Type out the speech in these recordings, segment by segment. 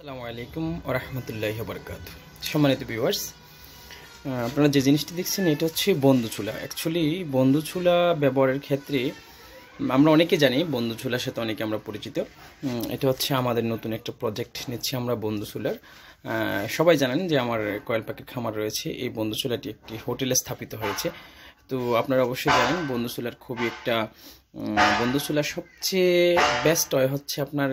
আসসালামু আলাইকুম রহমতুল্লাহ বরকাত সম্মানিত ভিউয়ার্স আপনারা যে জিনিসটি দেখছেন এটা হচ্ছে বন্ধুচুলা অ্যাকচুয়ালি বন্ধুচুলা ব্যবহারের ক্ষেত্রে আমরা অনেকে জানি বন্ধুচুলার সাথে অনেকে আমরা পরিচিত এটা হচ্ছে আমাদের নতুন একটা প্রজেক্ট নিচ্ছি আমরা বন্ধুচুলার সবাই জানেন যে আমার কয়েল পাখির খামার রয়েছে এই বন্ধুচুলাটি একটি হোটেলে স্থাপিত হয়েছে তো আপনারা অবশ্যই জানেন বন্ধু খুবই একটা বন্ধু সবচেয়ে বেস্ট হয় হচ্ছে আপনার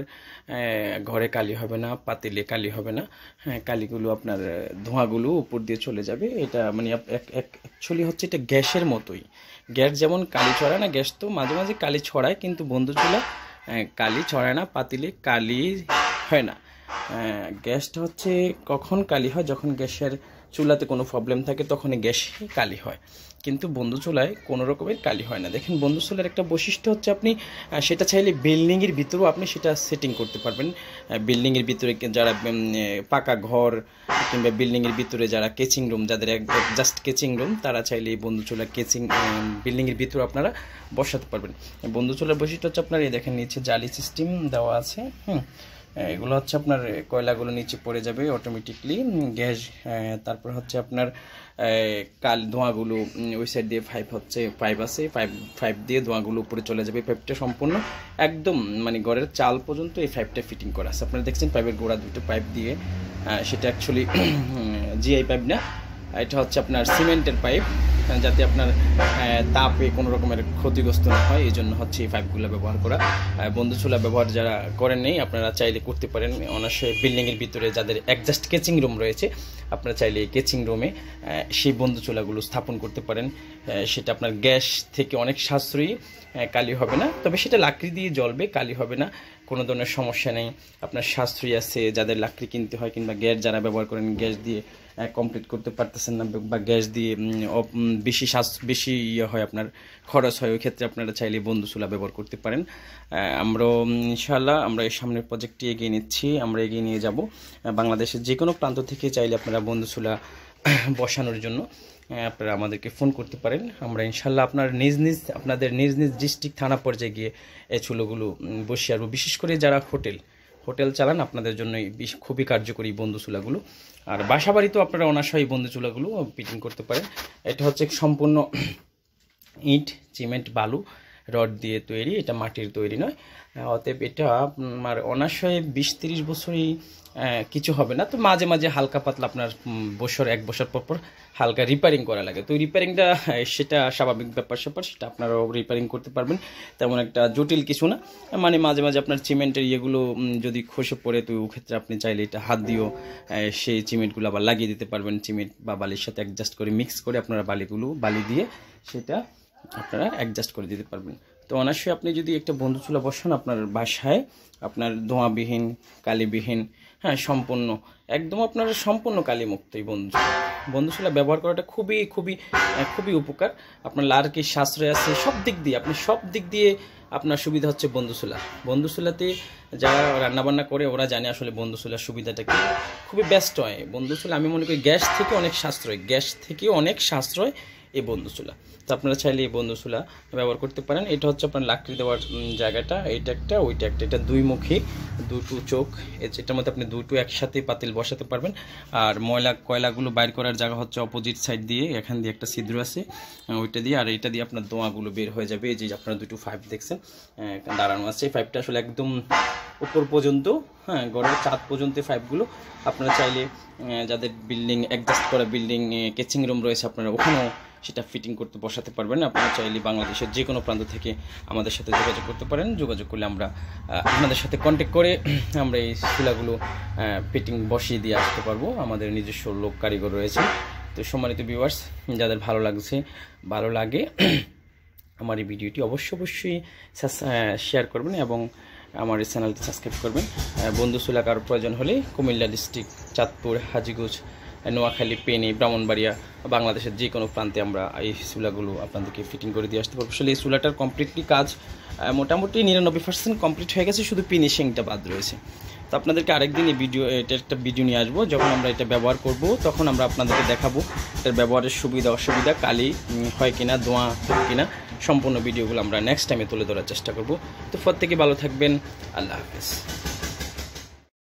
ঘরে কালি হবে না পাতিলে কালি হবে না হ্যাঁ কালিগুলো আপনার ধোঁয়াগুলো উপর দিয়ে চলে যাবে এটা মানে অ্যাকচুয়ালি হচ্ছে এটা গ্যাসের মতোই গ্যাস যেমন কালি ছড়ায় না গ্যাস তো মাঝে মাঝে কালি ছড়ায় কিন্তু বন্ধু চুলা কালি ছড়ায় না পাতিলে কালি হয় না গ্যাসটা হচ্ছে কখন কালি হয় যখন গ্যাসের চুলাতে কোনো প্রবলেম থাকে তখন গ্যাস কালি হয় কিন্তু বন্ধু চুলায় কোনো রকমের কালি হয় না দেখেন বন্ধু চুলার একটা বৈশিষ্ট্য হচ্ছে আপনি সেটা চাইলে বিল্ডিংয়ের ভিতরেও আপনি সেটা সেটিং করতে পারবেন বিল্ডিংয়ের ভিতরে যারা পাকা ঘর কিংবা বিল্ডিংয়ের ভিতরে যারা কেচিং রুম যাদের এক জাস্ট কেচিং রুম তারা চাইলে এই বন্ধু চুলা কেচিং বিল্ডিংয়ের ভিতরে আপনারা বসাতে পারবেন বন্ধু চুলার বৈশিষ্ট্য হচ্ছে আপনার এই দেখেন নিচে জালি সিস্টেম দেওয়া আছে হুম হ্যাঁ, এগুলো হচ্ছে আপনার কয়লাগুলো নিচে পড়ে যাবে অটোমেটিকলি গ্যাস তারপর হচ্ছে আপনার কাল ধোঁয়াগুলো ওই সাইড দিয়ে পাইপ হচ্ছে পাইপ আছে পাইপ পাইপ দিয়ে ধোঁয়াগুলো উপরে চলে যাবে পাইপটা সম্পূর্ণ একদম মানে ঘরের চাল পর্যন্ত এই পাইপটা ফিটিং করা আছে আপনারা দেখছেন পাইপের গোড়া দুটো পাইপ দিয়ে সেটা অ্যাকচুয়ালি জিআই পাইপ না এটা হচ্ছে আপনার সিমেন্টের পাইপ যাতে আপনার তাপে কোনো রকমের ক্ষতিগ্রস্ত না হয় এই জন্য হচ্ছে এই পাইপগুলো ব্যবহার করা বন্ধু ব্যবহার যারা করেন নেই আপনারা চাইলে করতে পারেন অনাশয় বিল্ডিংয়ের ভিতরে যাদের অ্যাডজাস্ট কেচিং রুম রয়েছে আপনারা চাইলে এই কেচিং রুমে সেই বন্ধু স্থাপন করতে পারেন সেটা আপনার গ্যাস থেকে অনেক সাশ্রয়ী কালি হবে না তবে সেটা লাকড়ি দিয়ে জ্বলবে কালি হবে না কোনো ধরনের সমস্যা নেই আপনার সাশ্রয়ী আছে যাদের লাকড়ি কিনতে হয় কিংবা গ্যাস যারা ব্যবহার করেন গ্যাস দিয়ে কমপ্লিট করতে পারতেছেন না বা গ্যাস দিয়ে বেশি শ্বাস বেশি ইয়ে হয় আপনার খরচ হয় ওই ক্ষেত্রে আপনারা চাইলে বন্ধু চুলা ব্যবহার করতে পারেন আমরাও ইনশাল্লাহ আমরা এই সামনের প্রজেক্টটি এগিয়ে নিচ্ছি আমরা এগিয়ে নিয়ে যাব বাংলাদেশের যে কোনো প্রান্ত থেকে চাইলে আপনারা বন্ধু চুলা বসানোর জন্য আপনারা আমাদেরকে ফোন করতে পারেন আমরা ইনশাল্লাহ আপনার নিজ নিজ আপনাদের নিজ নিজ ডিস্ট্রিক্ট থানা পর্যায়ে গিয়ে এই চুলোগুলো বসিয়ে আসবো বিশেষ করে যারা হোটেল হোটেল চালান আপনাদের জন্য খুবই কার্যকরী বন্ধু চুলাগুলো আর বাসা বাড়িতেও আপনারা অনাশয় বন্ধু চুলাগুলো পিটিং করতে পারেন এটা হচ্ছে সম্পূর্ণ ইট সিমেন্ট বালু রড দিয়ে তৈরি এটা মাটির তৈরি নয় অতএব এটা আপনার অনাশয়ে বিশ তিরিশ বছরই কিছু হবে না তো মাঝে মাঝে হালকা পাতলা আপনার বছর এক বছর পর পর হালকা রিপেয়ারিং করা লাগে তো রিপেয়ারিংটা সেটা স্বাভাবিক ব্যাপার স্যাপার সেটা আপনারাও রিপেয়ারিং করতে পারবেন তেমন একটা জটিল কিছু না মানে মাঝে মাঝে আপনার সিমেন্টের ইয়েগুলো যদি খসে পড়ে তো ক্ষেত্রে আপনি চাইলে এটা হাত দিয়েও সেই সিমেন্টগুলো আবার লাগিয়ে দিতে পারবেন সিমেন্ট বা বালির সাথে অ্যাডজাস্ট করে মিক্স করে আপনারা বালিগুলো বালি দিয়ে সেটা আপনারা অ্যাডজাস্ট করে দিতে পারবেন তো অনায়াসে আপনি যদি একটা বন্ধু চুলা বসান আপনার বাসায় আপনার ধোঁয়াবিহীন কালিবিহীন হ্যাঁ সম্পূর্ণ একদম আপনার সম্পূর্ণ কালিমুক্ত এই বন্ধু বন্ধুশালা ব্যবহার করাটা খুবই খুবই খুবই উপকার আপনার লার্কি সাশ্রয় আছে সব দিক দিয়ে আপনি সব দিক দিয়ে আপনার সুবিধা হচ্ছে বন্ধুশালা বন্ধুশালাতে যারা রান্নাবান্না করে ওরা জানে আসলে বন্ধুশালার সুবিধাটা খুবই ব্যস্ত হয় বন্ধুশালা আমি মনে করি গ্যাস থেকে অনেক সাশ্রয় গ্যাস থেকেও অনেক সাশ্রয় এই বন্ধুসুলা তো আপনারা চাইলে এই বন্ধুসুলা ব্যবহার করতে পারেন এটা হচ্ছে আপনার লাকড়ি দেওয়ার জায়গাটা এটা একটা ওইটা একটা এটা দুইমুখী দুটো চোখ এটার মধ্যে আপনি দুটো একসাথে পাতিল বসাতে পারবেন আর ময়লা কয়লাগুলো বাইর করার জায়গা হচ্ছে অপোজিট সাইড দিয়ে এখান দিয়ে একটা ছিদ্র আছে ওইটা দিয়ে আর এটা দিয়ে আপনার দোঁয়াগুলো বের হয়ে যাবে এই যে আপনার দুটো পাইপ দেখছেন দাঁড়ানো আছে এই পাইপটা আসলে একদম উপর পর্যন্ত হ্যাঁ গড়ের চাঁদ পর্যন্ত পাইপগুলো আপনারা চাইলে যাদের বিল্ডিং অ্যাডজাস্ট করা বিল্ডিং কেচিং রুম রয়েছে আপনারা ওখানেও সেটা ফিটিং করতে বসাতে পারবেন আপনারা চাইলে বাংলাদেশের যে কোনো প্রান্ত থেকে আমাদের সাথে যোগাযোগ করতে পারেন যোগাযোগ করলে আমরা আপনাদের সাথে কন্ট্যাক্ট করে আমরা এই শিলাগুলো ফিটিং বসিয়ে দিয়ে আসতে পারবো আমাদের নিজস্ব লোক কারিগর রয়েছে তো সম্মানিত ভিউয়ার্স যাদের ভালো লাগছে ভালো লাগে আমার এই ভিডিওটি অবশ্যই অবশ্যই শেয়ার করবেন এবং আমার এই চ্যানেলটি সাবস্ক্রাইব করবেন বন্ধু সুলাকার প্রয়োজন হলে কুমিল্লা ডিস্ট্রিক্ট চাঁদপুর হাজিগুজ নোয়াখালী পেনি ব্রাহ্মণবাড়িয়া বাংলাদেশের যে কোনো প্রান্তে আমরা এই চুলাগুলো আপনাদেরকে ফিটিং করে দিয়ে আসতে পারবো আসলে এই চুলাটার কমপ্লিটলি কাজ মোটামুটি নিরানব্বই পার্সেন্ট কমপ্লিট হয়ে গেছে শুধু ফিনিশিংটা বাদ রয়েছে তো আপনাদেরকে আরেকদিন এই ভিডিও এটা একটা ভিডিও নিয়ে আসবো যখন আমরা এটা ব্যবহার করব তখন আমরা আপনাদেরকে দেখাবো এটার ব্যবহারের সুবিধা অসুবিধা কালি হয় কিনা কি কিনা সম্পূর্ণ ভিডিওগুলো আমরা নেক্সট টাইমে তুলে ধরার চেষ্টা করব তো প্রত্যেকে ভালো থাকবেন আল্লাহ হাফেজ